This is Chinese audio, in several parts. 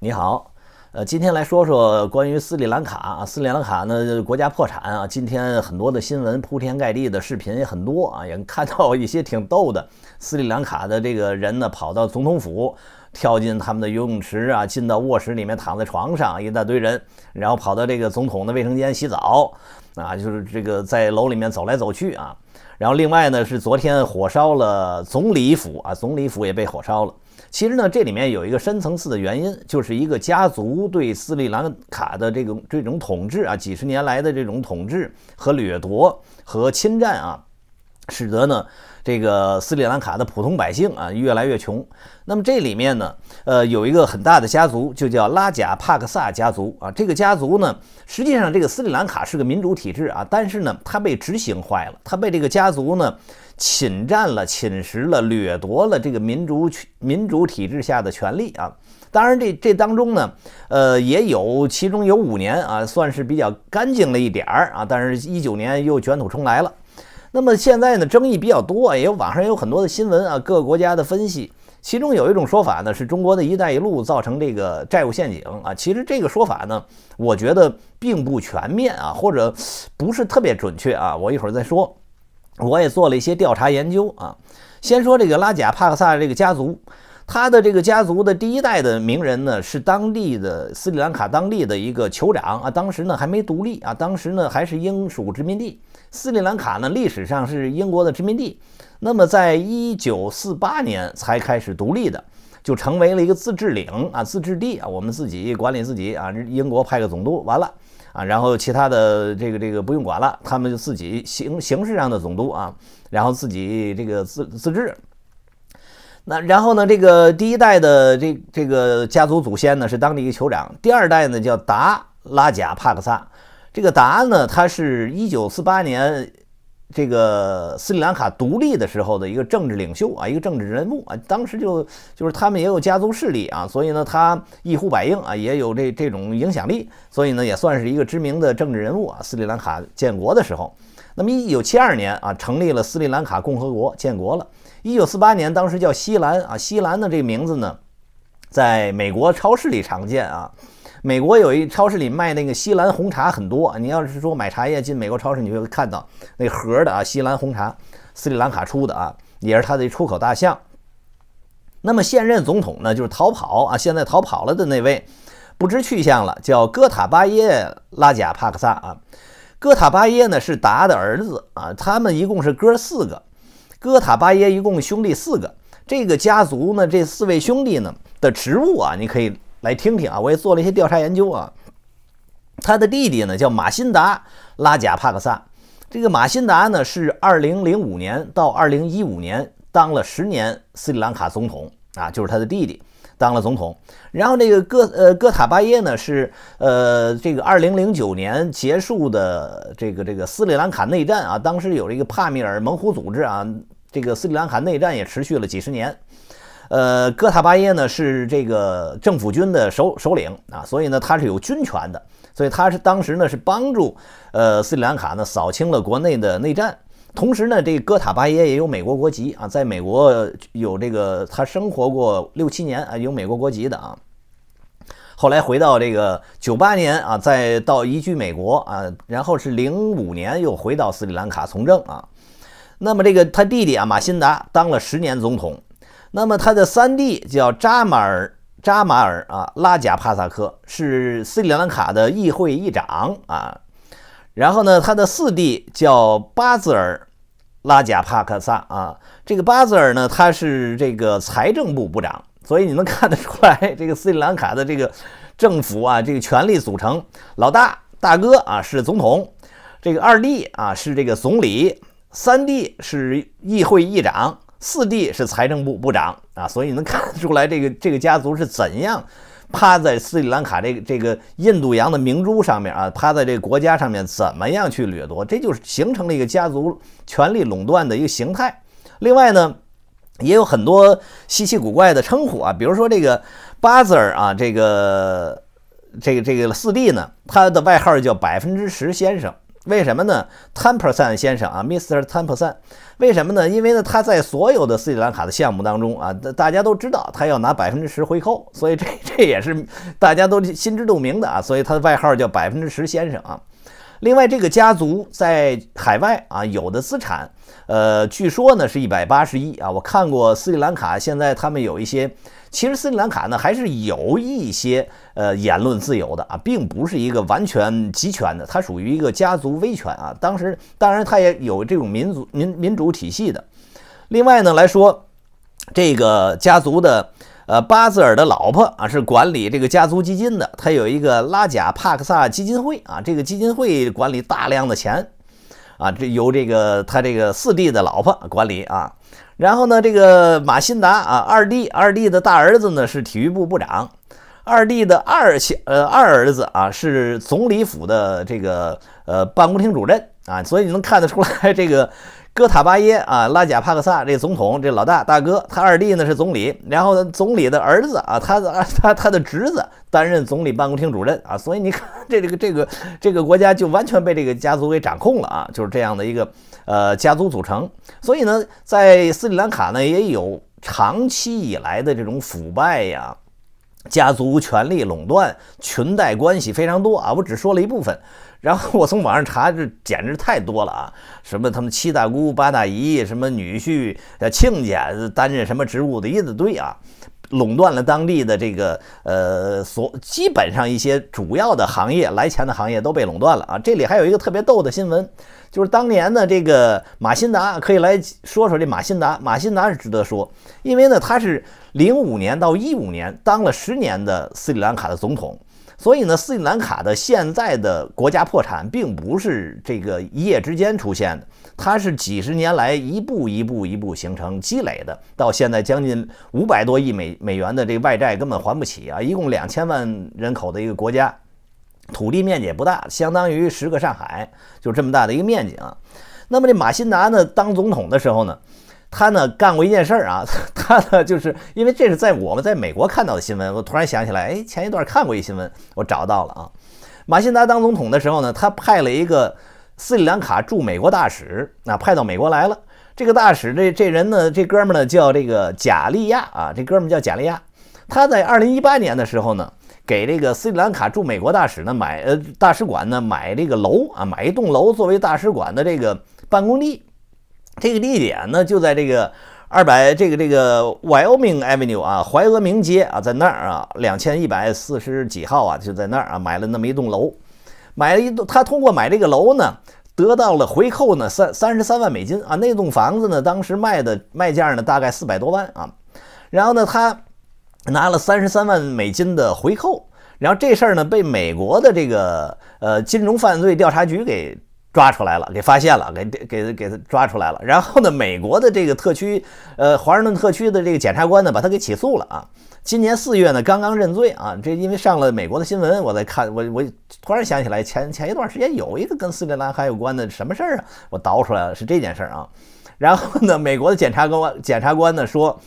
你好，呃，今天来说说关于斯里兰卡啊，斯里兰卡呢国家破产啊，今天很多的新闻铺天盖地的，视频也很多啊，也看到一些挺逗的，斯里兰卡的这个人呢跑到总统府，跳进他们的游泳池啊，进到卧室里面躺在床上，一大堆人，然后跑到这个总统的卫生间洗澡啊，就是这个在楼里面走来走去啊，然后另外呢是昨天火烧了总理府啊，总理府也被火烧了。其实呢，这里面有一个深层次的原因，就是一个家族对斯里兰卡的这种这种统治啊，几十年来的这种统治和掠夺和侵占啊，使得呢。这个斯里兰卡的普通百姓啊，越来越穷。那么这里面呢，呃，有一个很大的家族，就叫拉贾帕克萨家族啊。这个家族呢，实际上这个斯里兰卡是个民主体制啊，但是呢，它被执行坏了，它被这个家族呢侵占了、侵蚀了、掠夺了这个民主民主体制下的权利啊。当然，这这当中呢，呃，也有其中有五年啊，算是比较干净了一点儿啊，但是一九年又卷土重来了。那么现在呢，争议比较多，也有网上有很多的新闻啊，各个国家的分析。其中有一种说法呢，是中国的一带一路造成这个债务陷阱啊。其实这个说法呢，我觉得并不全面啊，或者不是特别准确啊。我一会儿再说。我也做了一些调查研究啊。先说这个拉贾帕克萨这个家族，他的这个家族的第一代的名人呢，是当地的斯里兰卡当地的一个酋长啊，当时呢还没独立啊，当时呢还是英属殖民地。斯里兰卡呢，历史上是英国的殖民地，那么在一九四八年才开始独立的，就成为了一个自治领啊、自治地啊，我们自己管理自己啊，英国派个总督完了啊，然后其他的这个这个不用管了，他们就自己形形式上的总督啊，然后自己这个自自治。那然后呢，这个第一代的这这个家族祖先呢是当地一个酋长，第二代呢叫达拉贾帕克萨。这个答案呢，他是一九四八年，这个斯里兰卡独立的时候的一个政治领袖啊，一个政治人物啊，当时就就是他们也有家族势力啊，所以呢，他一呼百应啊，也有这这种影响力，所以呢，也算是一个知名的政治人物啊。斯里兰卡建国的时候，那么一九七二年啊，成立了斯里兰卡共和国，建国了。一九四八年当时叫西兰啊，西兰的这个名字呢，在美国超市里常见啊。美国有一超市里卖那个锡兰红茶很多，你要是说买茶叶进美国超市，你会看到那盒的啊，锡兰红茶，斯里兰卡出的啊，也是它的出口大象。那么现任总统呢，就是逃跑啊，现在逃跑了的那位，不知去向了，叫哥塔巴耶拉贾帕克萨啊。哥塔巴耶呢是达的儿子啊，他们一共是哥四个，哥塔巴耶一共兄弟四个，这个家族呢，这四位兄弟呢的职务啊，你可以。来听听啊，我也做了一些调查研究啊。他的弟弟呢叫马辛达拉贾帕克萨，这个马辛达呢是二零零五年到二零一五年当了十年斯里兰卡总统啊，就是他的弟弟当了总统。然后那个哥呃哥塔巴耶呢是呃这个二零零九年结束的这个这个斯里兰卡内战啊，当时有这个帕米尔猛虎组织啊，这个斯里兰卡内战也持续了几十年。呃，哥塔巴耶呢是这个政府军的首首领啊，所以呢他是有军权的，所以他是当时呢是帮助呃斯里兰卡呢扫清了国内的内战，同时呢这哥塔巴耶也有美国国籍啊，在美国有这个他生活过六七年啊，有美国国籍的啊，后来回到这个九八年啊，再到移居美国啊，然后是零五年又回到斯里兰卡从政啊，那么这个他弟弟啊马辛达当了十年总统。那么他的三弟叫扎马尔，扎马尔啊，拉贾帕萨克是斯里兰卡的议会议长啊。然后呢，他的四弟叫巴兹尔，拉贾帕克萨啊。这个巴兹尔呢，他是这个财政部部长。所以你能看得出来，这个斯里兰卡的这个政府啊，这个权力组成老大大哥啊是总统，这个二弟啊是这个总理，三弟是议会议长。四弟是财政部部长啊，所以你能看出来这个这个家族是怎样趴在斯里兰卡这个这个印度洋的明珠上面啊，趴在这个国家上面怎么样去掠夺，这就是形成了一个家族权力垄断的一个形态。另外呢，也有很多稀奇古怪的称呼啊，比如说这个巴兹尔啊，这个这个这个四弟呢，他的外号叫百分之十先生。为什么呢？Tenpercent 先生啊，Mr. Tenpercent，为什么呢？因为呢，他在所有的斯里兰卡的项目当中啊，大家都知道他要拿百分之十回扣，所以这这也是大家都心知肚明的啊，所以他的外号叫百分之十先生啊。另外，这个家族在海外啊，有的资产，呃，据说呢是一百八十亿啊。我看过斯里兰卡，现在他们有一些，其实斯里兰卡呢还是有一些呃言论自由的啊，并不是一个完全集权的，它属于一个家族威权啊。当时当然它也有这种民族民民主体系的。另外呢来说，这个家族的。呃，巴兹尔的老婆啊是管理这个家族基金的，他有一个拉贾帕克萨基金会啊，这个基金会管理大量的钱，啊，这由这个他这个四弟的老婆管理啊。然后呢，这个马辛达啊，二弟，二弟的大儿子呢是体育部部长，二弟的二小呃二儿子啊是总理府的这个呃办公厅主任啊，所以你能看得出来这个。戈塔巴耶啊，拉贾帕克萨这总统，这老大大哥，他二弟呢是总理，然后呢总理的儿子啊，他的 他他的侄子担任总理办公厅主任啊，所以你看，这这个这个这个国家就完全被这个家族给掌控了啊，就是这样的一个呃家族组成。所以呢，在斯里兰卡呢，也有长期以来的这种腐败呀，家族权力垄断，裙带关系非常多啊，我只说了一部分。然后我从网上查，这简直太多了啊！什么他们七大姑八大姨，什么女婿、呃亲家担任什么职务的，一大堆啊，垄断了当地的这个呃所基本上一些主要的行业，来钱的行业都被垄断了啊。这里还有一个特别逗的新闻，就是当年呢这个马欣达可以来说说这马欣达，马欣达是值得说，因为呢他是零五年到一五年当了十年的斯里兰卡的总统。所以呢，斯里兰卡的现在的国家破产，并不是这个一夜之间出现的，它是几十年来一步一步一步形成积累的，到现在将近五百多亿美美元的这个外债根本还不起啊！一共两千万人口的一个国家，土地面积也不大，相当于十个上海就这么大的一个面积啊。那么这马辛达呢，当总统的时候呢？他呢干过一件事儿啊，他呢就是因为这是在我们在美国看到的新闻，我突然想起来，哎，前一段看过一新闻，我找到了啊。马新达当总统的时候呢，他派了一个斯里兰卡驻美国大使，那派到美国来了。这个大使这这人呢，这哥们呢叫这个贾利亚啊，这哥们叫贾利亚。他在二零一八年的时候呢，给这个斯里兰卡驻美国大使呢买呃大使馆呢买这个楼啊，买一栋楼作为大使馆的这个办公地。这个地点呢，就在这个二百这个这个 Wyoming Avenue 啊，怀俄明街啊，在那儿啊，两千一百四十几号啊，就在那儿啊，买了那么一栋楼，买了一栋。他通过买这个楼呢，得到了回扣呢，三三十三万美金啊。那栋房子呢，当时卖的卖价呢，大概四百多万啊。然后呢，他拿了三十三万美金的回扣。然后这事儿呢，被美国的这个呃金融犯罪调查局给。抓出来了，给发现了，给给给他抓出来了。然后呢，美国的这个特区，呃，华盛顿特区的这个检察官呢，把他给起诉了啊。今年四月呢，刚刚认罪啊。这因为上了美国的新闻，我在看，我我突然想起来，前前一段时间有一个跟斯里兰卡有关的什么事儿啊，我倒出来了，是这件事儿啊。然后呢，美国的检察官检察官呢说，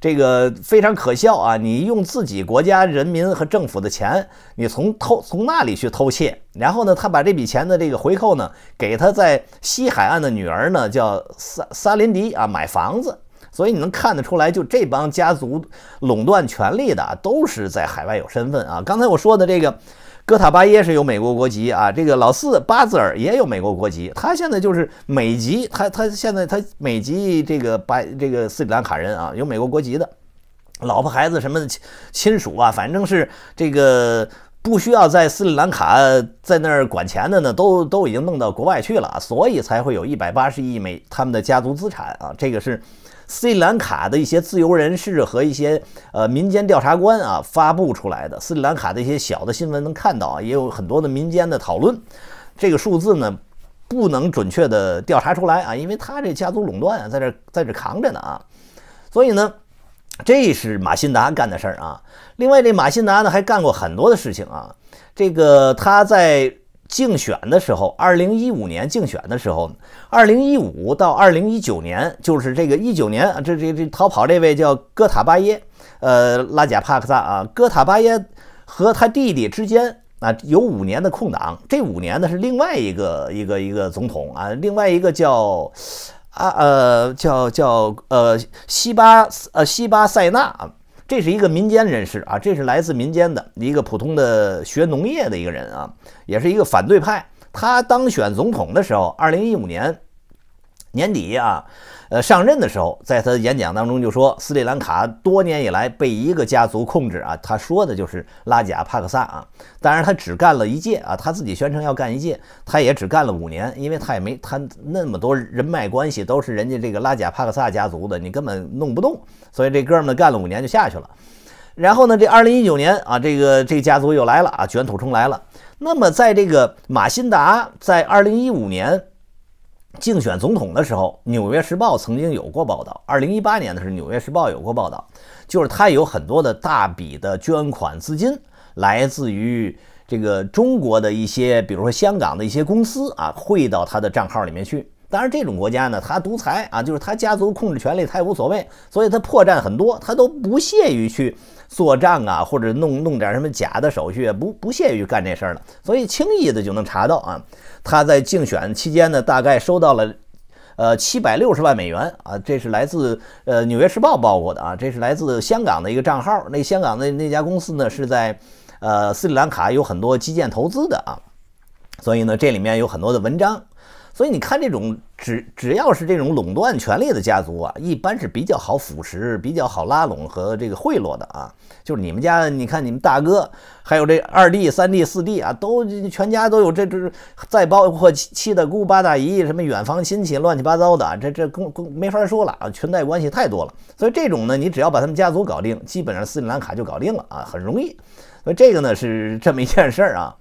这个非常可笑啊！你用自己国家人民和政府的钱，你从偷从那里去偷窃，然后呢，他把这笔钱的这个回扣呢，给他在西海岸的女儿呢，叫萨萨林迪啊，买房子。所以你能看得出来，就这帮家族垄断权力的，都是在海外有身份啊。刚才我说的这个。戈塔巴耶是有美国国籍啊，这个老四巴兹尔也有美国国籍，他现在就是美籍，他他现在他美籍这个巴这个斯里兰卡人啊，有美国国籍的，老婆孩子什么亲亲属啊，反正是这个不需要在斯里兰卡在那儿管钱的呢，都都已经弄到国外去了啊，所以才会有一百八十亿美他们的家族资产啊，这个是。斯里兰卡的一些自由人士和一些呃民间调查官啊发布出来的斯里兰卡的一些小的新闻能看到啊，也有很多的民间的讨论。这个数字呢不能准确的调查出来啊，因为他这家族垄断啊在这在这扛着呢啊，所以呢这是马辛达干的事儿啊。另外这马辛达呢还干过很多的事情啊，这个他在。竞选的时候，二零一五年竞选的时候，二零一五到二零一九年，就是这个一九年，这这这逃跑这位叫哥塔巴耶，呃，拉贾帕克萨啊，哥塔巴耶和他弟弟之间啊有五年的空档，这五年呢是另外一个一个一个总统啊，另外一个叫啊呃叫叫呃西巴呃西巴塞纳。啊。这是一个民间人士啊，这是来自民间的一个普通的学农业的一个人啊，也是一个反对派。他当选总统的时候，二零一五年。年底啊，呃，上任的时候，在他的演讲当中就说，斯里兰卡多年以来被一个家族控制啊，他说的就是拉贾帕克萨啊。当然他只干了一届啊，他自己宣称要干一届，他也只干了五年，因为他也没他那么多人脉关系，都是人家这个拉贾帕克萨家族的，你根本弄不动。所以这哥们呢干了五年就下去了。然后呢，这2019年啊，这个这个家族又来了啊，卷土重来了。那么在这个马辛达在2015年。竞选总统的时候，《纽约时报》曾经有过报道，二零一八年的时候，《纽约时报》有过报道，就是他有很多的大笔的捐款资金来自于这个中国的一些，比如说香港的一些公司啊，汇到他的账号里面去。当然，这种国家呢，他独裁啊，就是他家族控制权力，他也无所谓，所以他破绽很多，他都不屑于去做账啊，或者弄弄点什么假的手续，不不屑于干这事儿了，所以轻易的就能查到啊。他在竞选期间呢，大概收到了，呃，七百六十万美元啊，这是来自呃《纽约时报》报过的啊，这是来自香港的一个账号，那香港的那家公司呢是在，呃，斯里兰卡有很多基建投资的啊，所以呢，这里面有很多的文章。所以你看，这种只只要是这种垄断权力的家族啊，一般是比较好腐蚀、比较好拉拢和这个贿赂的啊。就是你们家，你看你们大哥，还有这二弟、三弟、四弟啊，都全家都有这这，再包括七大姑八大姨什么远房亲戚，乱七八糟的啊，这这公公没法说了啊，裙带关系太多了。所以这种呢，你只要把他们家族搞定，基本上斯里兰卡就搞定了啊，很容易。所以这个呢是这么一件事儿啊。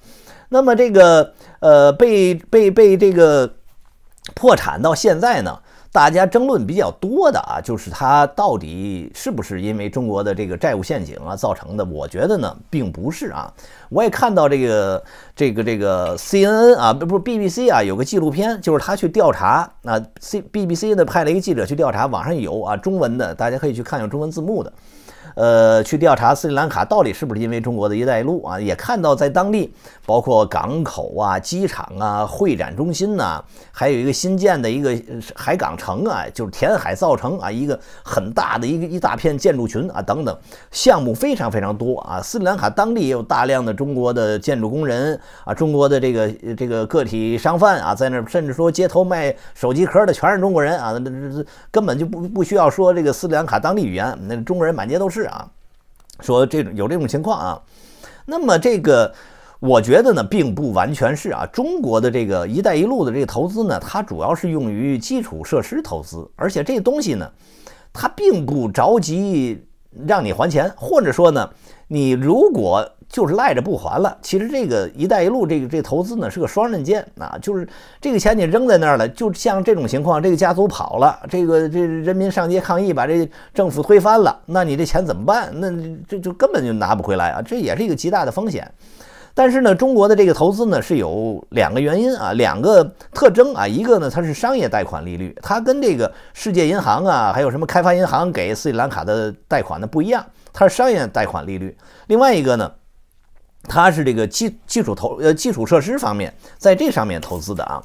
那么这个呃，被被被这个。破产到现在呢，大家争论比较多的啊，就是它到底是不是因为中国的这个债务陷阱啊造成的？我觉得呢，并不是啊。我也看到这个这个这个 C N N 啊，不不 B B C 啊，有个纪录片，就是他去调查。那 C B B C 呢，派了一个记者去调查。网上有啊，中文的，大家可以去看看中文字幕的。呃，去调查斯里兰卡到底是不是因为中国的“一带一路”啊，也看到在当地包括港口啊、机场啊、会展中心呐，还有一个新建的一个海港城啊，就是填海造城啊，一个很大的一个一大片建筑群啊，等等项目非常非常多啊。斯里兰卡当地也有大量的中国的建筑工人啊，中国的这个这个个体商贩啊，在那儿甚至说街头卖手机壳的全是中国人啊，那根本就不不需要说这个斯里兰卡当地语言，那中国人满街都是。啊，说这种有这种情况啊，那么这个，我觉得呢，并不完全是啊。中国的这个“一带一路”的这个投资呢，它主要是用于基础设施投资，而且这东西呢，它并不着急让你还钱，或者说呢，你如果。就是赖着不还了。其实这个“一带一路”这个这投资呢是个双刃剑啊，就是这个钱你扔在那儿了，就像这种情况，这个家族跑了，这个这人民上街抗议，把这政府推翻了，那你这钱怎么办？那这就根本就拿不回来啊！这也是一个极大的风险。但是呢，中国的这个投资呢是有两个原因啊，两个特征啊。一个呢，它是商业贷款利率，它跟这个世界银行啊，还有什么开发银行给斯里兰卡的贷款呢不一样，它是商业贷款利率。另外一个呢？它是这个基基础投呃基础设施方面，在这上面投资的啊，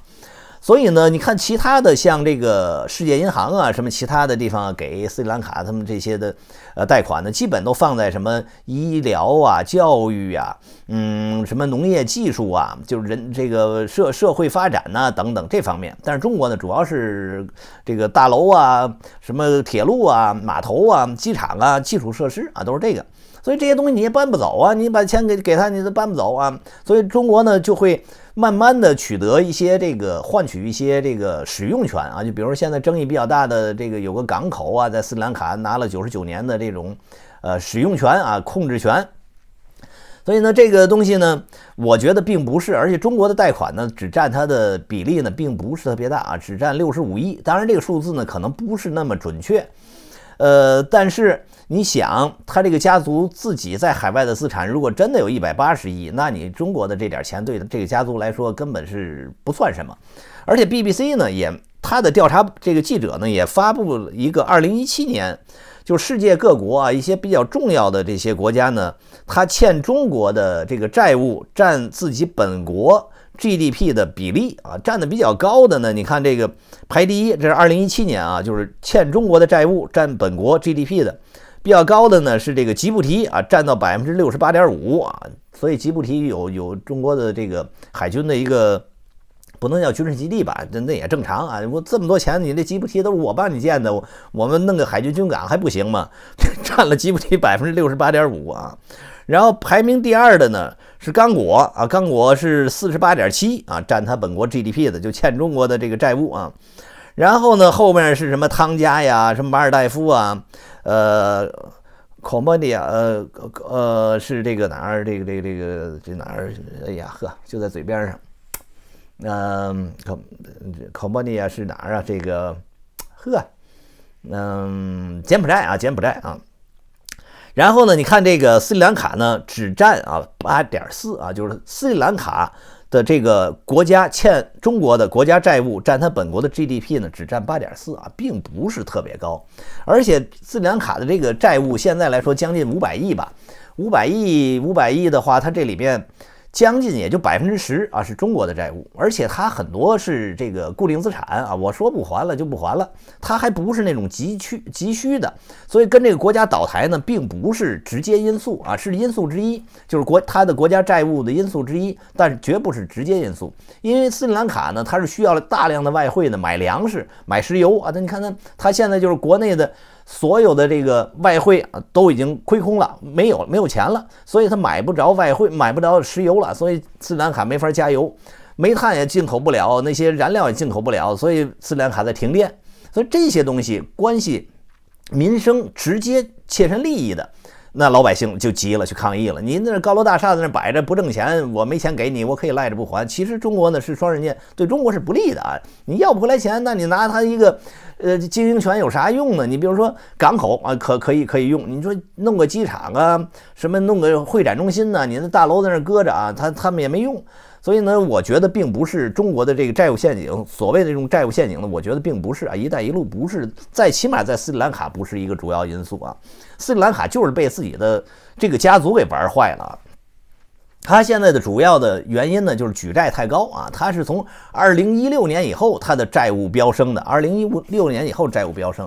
所以呢，你看其他的像这个世界银行啊，什么其他的地方给斯里兰卡他们这些的呃贷款呢，基本都放在什么医疗啊、教育啊、嗯什么农业技术啊，就是人这个社社会发展呐等等这方面。但是中国呢，主要是这个大楼啊、什么铁路啊、码头啊、机场啊、基础设施啊，都是这个。所以这些东西你也搬不走啊！你把钱给给他，你都搬不走啊！所以中国呢就会慢慢的取得一些这个换取一些这个使用权啊，就比如说现在争议比较大的这个有个港口啊，在斯里兰卡拿了九十九年的这种呃使用权啊控制权。所以呢，这个东西呢，我觉得并不是，而且中国的贷款呢，只占它的比例呢，并不是特别大啊，只占六十五亿。当然这个数字呢，可能不是那么准确。呃，但是你想，他这个家族自己在海外的资产，如果真的有一百八十亿，那你中国的这点钱，对这个家族来说根本是不算什么。而且 BBC 呢，也他的调查，这个记者呢也发布了一个二零一七年，就世界各国啊一些比较重要的这些国家呢，他欠中国的这个债务占自己本国。GDP 的比例啊，占的比较高的呢。你看这个排第一，这是二零一七年啊，就是欠中国的债务占本国 GDP 的比较高的呢，是这个吉布提啊，占到百分之六十八点五啊。所以吉布提有有中国的这个海军的一个，不能叫军事基地吧？那那也正常啊。我这么多钱，你那吉布提都是我帮你建的，我我们弄个海军军港还不行吗？占了吉布提百分之六十八点五啊。然后排名第二的呢？是刚果啊，刚果是四十八点七啊，占他本国 GDP 的，就欠中国的这个债务啊。然后呢，后面是什么汤加呀，什么马尔代夫啊，呃，科摩尼亚，呃呃是这个哪儿，这个这个这个这哪儿？哎呀呵，就在嘴边上。嗯，科科摩尼亚是哪儿啊？这个呵，嗯，柬埔寨啊，柬埔寨啊。然后呢？你看这个斯里兰卡呢，只占啊八点四啊，就是斯里兰卡的这个国家欠中国的国家债务占它本国的 GDP 呢，只占八点四啊，并不是特别高。而且斯里兰卡的这个债务现在来说将近五百亿吧，五百亿五百亿的话，它这里面。将近也就百分之十啊，是中国的债务，而且它很多是这个固定资产啊。我说不还了就不还了，它还不是那种急需急需的，所以跟这个国家倒台呢并不是直接因素啊，是因素之一，就是国它的国家债务的因素之一，但是绝不是直接因素。因为斯里兰卡呢，它是需要了大量的外汇的，买粮食、买石油啊。那你看，看它现在就是国内的。所有的这个外汇啊都已经亏空了，没有没有钱了，所以他买不着外汇，买不着石油了，所以斯兰卡没法加油，煤炭也进口不了，那些燃料也进口不了，所以斯兰卡在停电，所以这些东西关系民生直接切身利益的。那老百姓就急了，去抗议了。您那高楼大厦在那摆着不挣钱，我没钱给你，我可以赖着不还。其实中国呢是双刃剑，对中国是不利的啊！你要不回来钱，那你拿它一个呃经营权有啥用呢？你比如说港口啊，可可以可以用。你说弄个机场啊，什么弄个会展中心呢？你的大楼在那搁着啊，他他们也没用。所以呢，我觉得并不是中国的这个债务陷阱，所谓的这种债务陷阱呢，我觉得并不是啊。一带一路不是，再起码在斯里兰卡不是一个主要因素啊。斯里兰卡就是被自己的这个家族给玩坏了啊。他现在的主要的原因呢，就是举债太高啊。他是从二零一六年以后他的债务飙升的，二零一五六年以后债务飙升。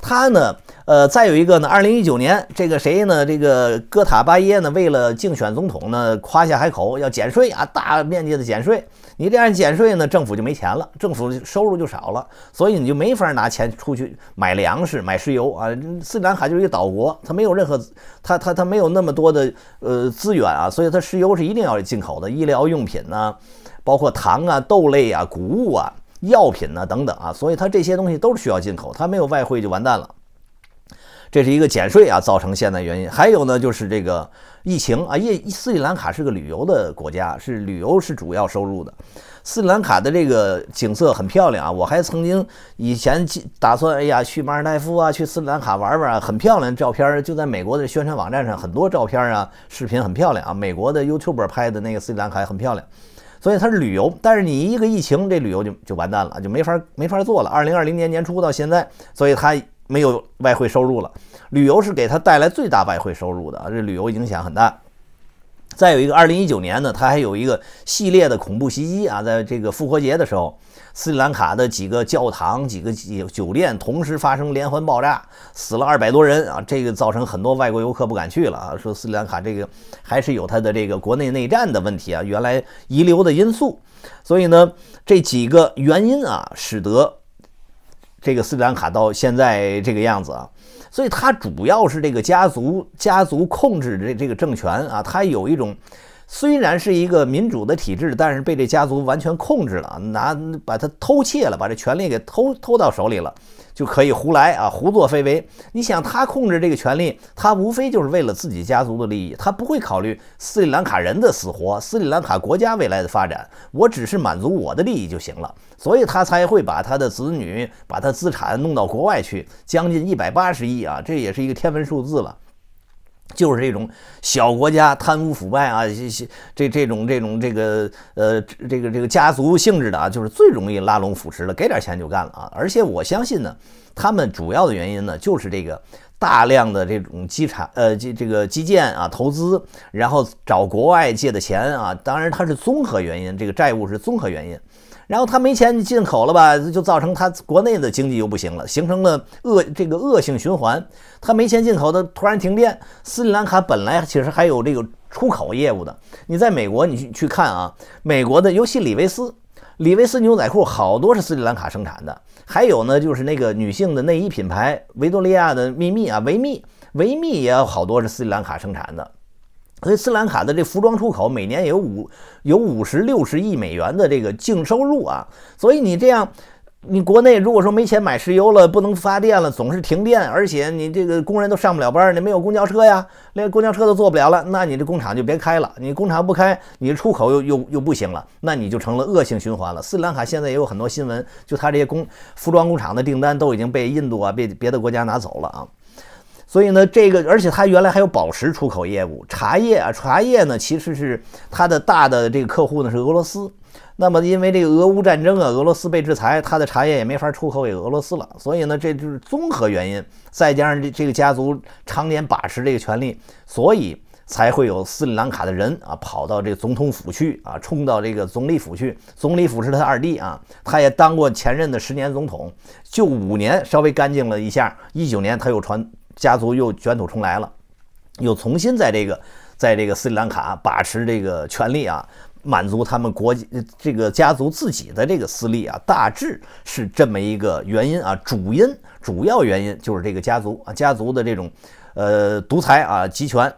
他呢，呃，再有一个呢，二零一九年这个谁呢？这个哥塔巴耶呢，为了竞选总统呢，夸下海口要减税啊，大面积的减税。你这样减税呢，政府就没钱了，政府收入就少了，所以你就没法拿钱出去买粮食、买石油啊。斯里兰卡就是一个岛国，它没有任何，它它它没有那么多的呃资源啊，所以它石油是一定要进口的，医疗用品呢，包括糖啊、豆类啊、谷物啊。药品呢，等等啊，所以它这些东西都是需要进口，它没有外汇就完蛋了。这是一个减税啊，造成现在原因。还有呢，就是这个疫情啊，因斯里兰卡是个旅游的国家，是旅游是主要收入的。斯里兰卡的这个景色很漂亮啊，我还曾经以前打算，哎呀，去马尔代夫啊，去斯里兰卡玩玩啊，很漂亮，照片就在美国的宣传网站上，很多照片啊，视频很漂亮啊，美国的 YouTube 拍的那个斯里兰卡也很漂亮。所以它是旅游，但是你一个疫情，这旅游就就完蛋了，就没法没法做了。二零二零年年初到现在，所以它没有外汇收入了。旅游是给它带来最大外汇收入的，这旅游影响很大。再有一个，二零一九年呢，它还有一个系列的恐怖袭击啊，在这个复活节的时候，斯里兰卡的几个教堂、几个酒酒店同时发生连环爆炸，死了二百多人啊，这个造成很多外国游客不敢去了啊，说斯里兰卡这个还是有它的这个国内内战的问题啊，原来遗留的因素，所以呢，这几个原因啊，使得。这个斯里兰卡到现在这个样子啊，所以它主要是这个家族家族控制的这个政权啊，它有一种。虽然是一个民主的体制，但是被这家族完全控制了，拿把他偷窃了，把这权力给偷偷到手里了，就可以胡来啊，胡作非为。你想他控制这个权力，他无非就是为了自己家族的利益，他不会考虑斯里兰卡人的死活，斯里兰卡国家未来的发展，我只是满足我的利益就行了，所以他才会把他的子女，把他资产弄到国外去，将近一百八十亿啊，这也是一个天文数字了。就是这种小国家贪污腐败啊，这些这这种这种这个呃这个这个家族性质的啊，就是最容易拉拢腐蚀了，给点钱就干了啊。而且我相信呢，他们主要的原因呢，就是这个大量的这种基产呃这这个基建啊投资，然后找国外借的钱啊，当然它是综合原因，这个债务是综合原因。然后他没钱进口了吧，就造成他国内的经济又不行了，形成了恶这个恶性循环。他没钱进口，的，突然停电。斯里兰卡本来其实还有这个出口业务的。你在美国，你去去看啊，美国的，尤其李维斯，李维斯牛仔裤好多是斯里兰卡生产的。还有呢，就是那个女性的内衣品牌维多利亚的秘密啊，维密，维密也有好多是斯里兰卡生产的。所以斯里兰卡的这服装出口每年有五有五十六十亿美元的这个净收入啊，所以你这样，你国内如果说没钱买石油了，不能发电了，总是停电，而且你这个工人都上不了班，你没有公交车呀，连公交车都坐不了了，那你这工厂就别开了，你工厂不开，你出口又又又不行了，那你就成了恶性循环了。斯里兰卡现在也有很多新闻，就他这些工服装工厂的订单都已经被印度啊，被别的国家拿走了啊。所以呢，这个而且他原来还有宝石出口业务，茶叶啊，茶叶呢其实是他的大的这个客户呢是俄罗斯。那么因为这个俄乌战争啊，俄罗斯被制裁，他的茶叶也没法出口给俄罗斯了。所以呢，这就是综合原因，再加上这这个家族常年把持这个权力，所以才会有斯里兰卡的人啊跑到这个总统府去啊，冲到这个总理府去。总理府是他二弟啊，他也当过前任的十年总统，就五年稍微干净了一下，一九年他又传。家族又卷土重来了，又重新在这个在这个斯里兰卡把持这个权力啊，满足他们国这个家族自己的这个私利啊，大致是这么一个原因啊。主因主要原因就是这个家族啊，家族的这种呃独裁啊、集权。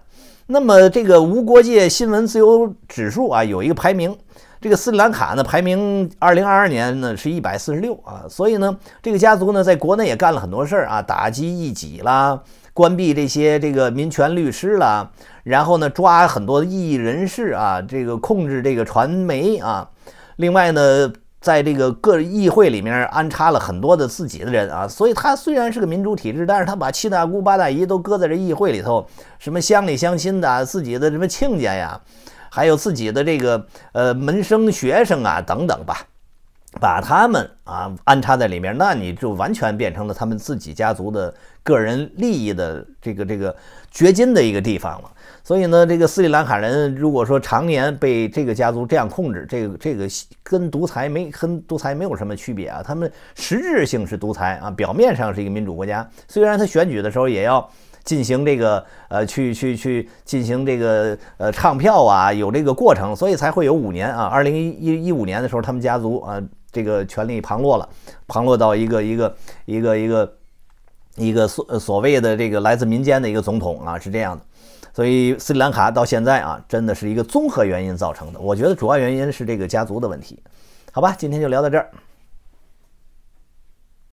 那么这个无国界新闻自由指数啊，有一个排名。这个斯里兰卡呢，排名二零二二年呢是一百四十六啊，所以呢，这个家族呢在国内也干了很多事儿啊，打击异己啦，关闭这些这个民权律师啦，然后呢抓很多异议人士啊，这个控制这个传媒啊，另外呢，在这个各议会里面安插了很多的自己的人啊，所以他虽然是个民主体制，但是他把七大姑八大姨都搁在这议会里头，什么乡里乡亲的，自己的什么亲家呀。还有自己的这个呃门生学生啊等等吧，把他们啊安插在里面，那你就完全变成了他们自己家族的个人利益的这个这个掘金的一个地方了。所以呢，这个斯里兰卡人如果说常年被这个家族这样控制，这个这个跟独裁没跟独裁没有什么区别啊，他们实质性是独裁啊，表面上是一个民主国家，虽然他选举的时候也要。进行这个呃，去去去进行这个呃唱票啊，有这个过程，所以才会有五年啊。二零一一一五年的时候，他们家族啊这个权力旁落了，旁落到一个一个一个一个一个所所谓的这个来自民间的一个总统啊，是这样的。所以斯里兰卡到现在啊，真的是一个综合原因造成的。我觉得主要原因是这个家族的问题，好吧？今天就聊到这儿。